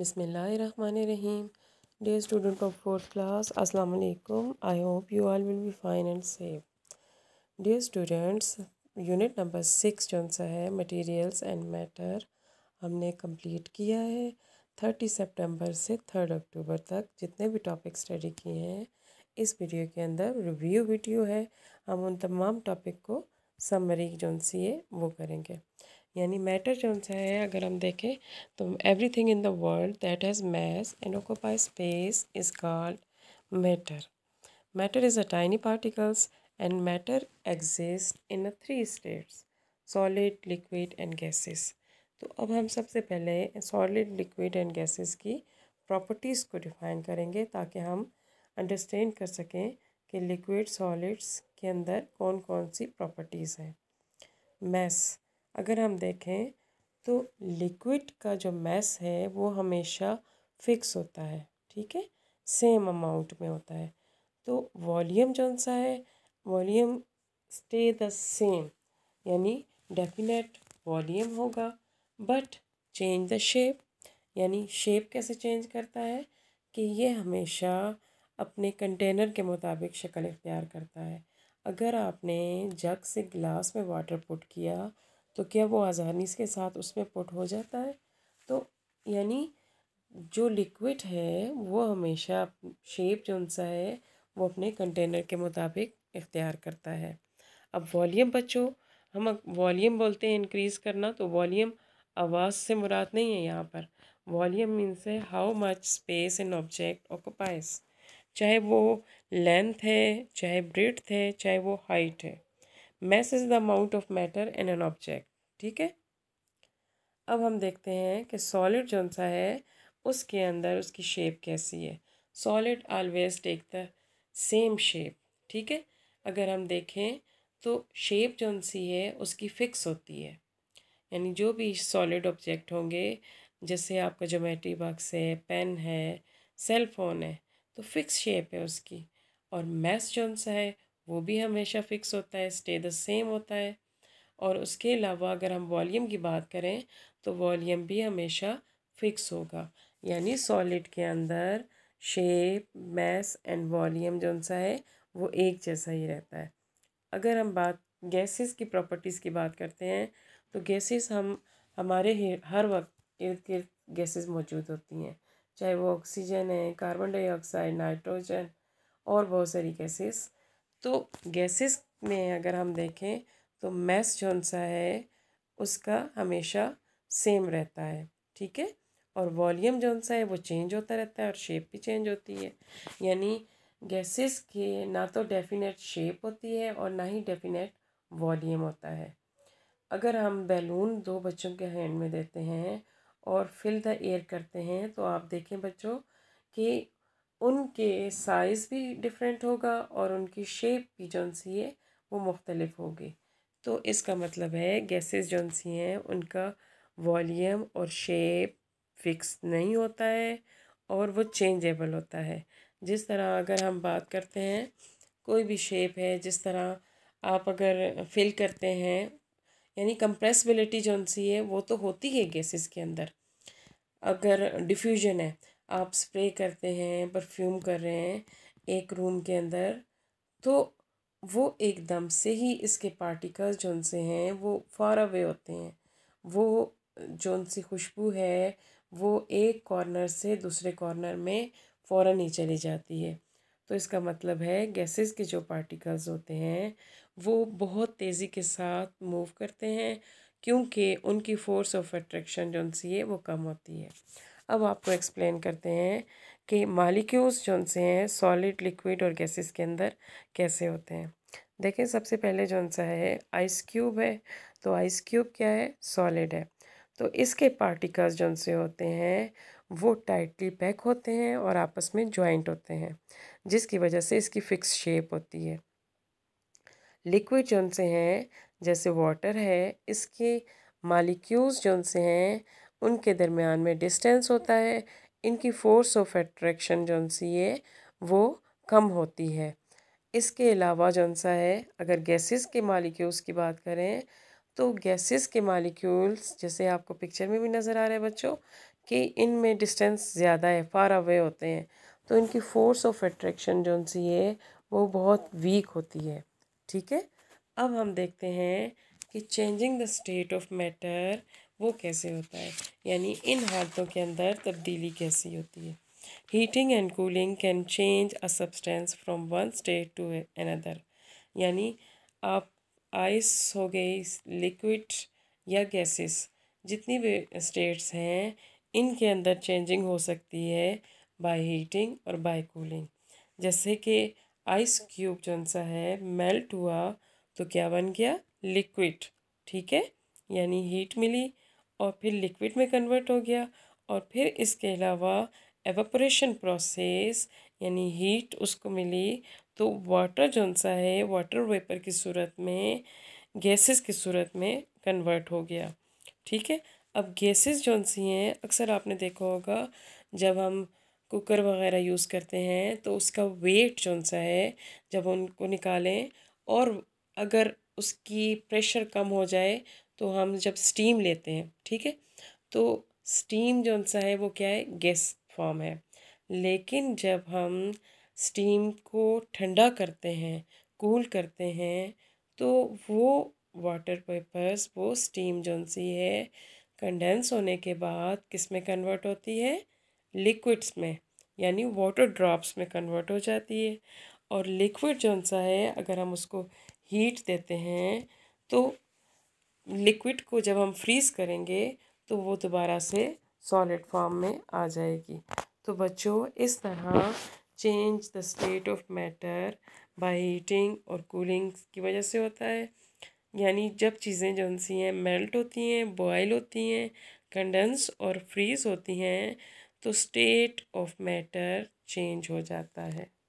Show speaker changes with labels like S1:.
S1: बिसमीम dear student of fourth class अस्सलाम वालेकुम I hope you all will be fine and safe dear students unit number six जो सा है materials and matter हमने complete किया है थर्टी सितंबर से थर्ड अक्टूबर तक जितने भी टॉपिक स्टडी किए हैं इस वीडियो के अंदर रिव्यू वीडियो है हम उन तमाम टॉपिक को समरी जो सी है वो करेंगे यानी मैटर जो सा है अगर हम देखें तो everything in the world that has mass and occupy space is called matter matter is a tiny particles and matter exist in a three states solid liquid and gases तो अब हम सबसे पहले सॉलिड लिक्विड एंड गैसेस की properties को define करेंगे ताकि हम अंडरस्टैंड कर सकें कि लिक्विड सॉलिड्स के अंदर कौन कौन सी प्रॉपर्टीज़ हैं मैस अगर हम देखें तो लिक्विड का जो मैस है वो हमेशा फिक्स होता है ठीक है सेम अमाउंट में होता है तो वॉल्यूम जो सा है वॉल्यूम स्टे द सेम यानी डेफिनेट वॉल्यूम होगा बट चेंज द शेप यानी शेप कैसे चेंज करता है कि ये हमेशा अपने कंटेनर के मुताबिक शक्ल इख्तियार करता है अगर आपने जग से गिलास में वाटर पुट किया तो क्या वो आसानी के साथ उसमें पुट हो जाता है तो यानी जो लिक्विड है वो हमेशा शेप जो सा है वो अपने कंटेनर के मुताबिक इख्तियार करता है अब वॉल्यूम बच्चों हम वॉल्यूम बोलते हैं इंक्रीज़ करना तो वॉल्यूम आवाज़ से मुराद नहीं है यहाँ पर वॉल्यूम मीन्स है how much space in object occupies चाहे वो लेंथ है चाहे ब्रेथ है चाहे वो हाइट है mass is the amount of matter in an object ठीक है अब हम देखते हैं कि सॉलिड जो सा है उसके अंदर उसकी शेप कैसी है solid always take the same shape ठीक है अगर हम देखें तो शेप जो सी है उसकी फ़िक्स होती है यानी जो भी सॉलिड ऑब्जेक्ट होंगे जैसे आपका जोमेट्री बॉक्स है पेन है सेल फोन है तो फिक्स शेप है उसकी और मैस जो सा है वो भी हमेशा फ़िक्स होता है स्टे द सेम होता है और उसके अलावा अगर हम वॉल्यूम की बात करें तो वॉल्यूम भी हमेशा फ़िक्स होगा यानी सॉलिड के अंदर शेप मैस एंड वॉल्यूम जो सा है वो एक जैसा ही रहता है अगर हम बात गैसेस की प्रॉपर्टीज़ की बात करते हैं तो गैसेस हम हमारे हर वक्त इर्द गिर्द गैसेस मौजूद होती हैं चाहे वो ऑक्सीजन है कार्बन डाइऑक्साइड नाइट्रोजन और बहुत सारी गैसेस तो गैसेस में अगर हम देखें तो मैस जो सा है उसका हमेशा सेम रहता है ठीक है और वॉल्यूम जो सा है वो चेंज होता रहता है और शेप भी चेंज होती है यानी गैसेस के ना तो डेफिनेट शेप होती है और ना ही डेफिनेट वॉल्यूम होता है अगर हम बैलून दो बच्चों के हैंड में देते हैं और फिल द एयर करते हैं तो आप देखें बच्चों कि उनके साइज़ भी डिफरेंट होगा और उनकी शेप भी जौन सी है वो मुख्तलिफ होगी तो इसका मतलब है गैसेस जौन सी हैं उनका वॉल्यूम और शेप फिक्स नहीं होता है और वो चेंजेबल होता है जिस तरह अगर हम बात करते हैं कोई भी शेप है जिस तरह आप अगर फिल करते हैं यानी कंप्रेसबिलिटी जौन सी है वो तो होती है गैसेस के अंदर अगर डिफ्यूजन है आप स्प्रे करते हैं परफ्यूम कर रहे हैं एक रूम के अंदर तो वो एकदम से ही इसके पार्टिकल्स जो उनसे हैं वो फार अवे होते हैं वो जो उनसी खुशबू है वो एक कॉर्नर से दूसरे कॉर्नर में फ़ौर ही चली जाती है तो इसका मतलब है गैसेस के जो पार्टिकल्स होते हैं वो बहुत तेज़ी के साथ मूव करते हैं क्योंकि उनकी फोर्स ऑफ अट्रैक्शन जो सी है वो कम होती है अब आपको एक्सप्लेन करते हैं कि मालिक्यूल्स जो से हैं सॉलिड लिक्विड और गैसेस के अंदर कैसे होते हैं देखें सबसे पहले जो सा है आइस क्यूब है तो आइस क्यूब क्या है सॉलिड है तो इसके पार्टिकल्स जो से होते हैं वो टाइटली पैक होते हैं और आपस में जॉइंट होते हैं जिसकी वजह से इसकी फिक्स शेप होती है लिक्विड जो से हैं जैसे वाटर है इसके मालिक्यूल्स जो से हैं उनके दरमियान में डिस्टेंस होता है इनकी फोर्स ऑफ एट्रैक्शन जो सी है वो कम होती है इसके अलावा जो सा है अगर गैसेस के मालिक्यूल्स की बात करें तो गैसेस के मालिक्यूल्स जैसे आपको पिक्चर में भी नज़र आ रहा है बच्चों कि इनमें डिस्टेंस ज़्यादा है फार अवे होते हैं तो इनकी फोर्स ऑफ एट्रैक्शन जो सी है वो बहुत वीक होती है ठीक है अब हम देखते हैं कि changing the state of matter वो कैसे होता है यानी इन हालतों के अंदर तब्दीली कैसी होती है heating and cooling can change a substance from one state to another यानी आप आइस हो गई लिक्विड या गैसेस जितनी भी स्टेट्स हैं इनके अंदर चेंजिंग हो सकती है बाय हीटिंग और बाय कूलिंग जैसे कि आइस क्यूब जो सा है मेल्ट हुआ तो क्या बन गया लिक्विड ठीक है यानी हीट मिली और फिर लिक्विड में कन्वर्ट हो गया और फिर इसके अलावा एवापोरेशन प्रोसेस यानी हीट उसको मिली तो वाटर जो सा है वाटर वेपर की सूरत में गैसेस की सूरत में कन्वर्ट हो गया ठीक है अब गैसेस जो सी हैं अक्सर आपने देखा होगा जब हम कुकर वगैरह यूज़ करते हैं तो उसका वेट जो सा है जब उनको निकालें और अगर उसकी प्रेशर कम हो जाए तो हम जब स्टीम लेते हैं ठीक है तो स्टीम जो सा है वो क्या है गैस फॉर्म है लेकिन जब हम स्टीम को ठंडा करते हैं कूल करते हैं तो वो वाटर पेपर्स वो स्टीम जो सी है कंडेंस होने के बाद किस में कन्वर्ट होती है लिक्विड्स में यानी वाटर ड्रॉप्स में कन्वर्ट हो जाती है और लिक्विड जो सा है अगर हम उसको हीट देते हैं तो लिक्विड को जब हम फ्रीज़ करेंगे तो वो दोबारा से सॉलिड फॉर्म में आ जाएगी तो बच्चों इस तरह change the state of matter by heating और कूलिंग की वजह से होता है यानी जब चीज़ें जो सी हैं मेल्ट होती हैं बॉयल होती हैं कंडेंस और फ्रीज़ होती हैं तो स्टेट ऑफ मैटर चेंज हो जाता है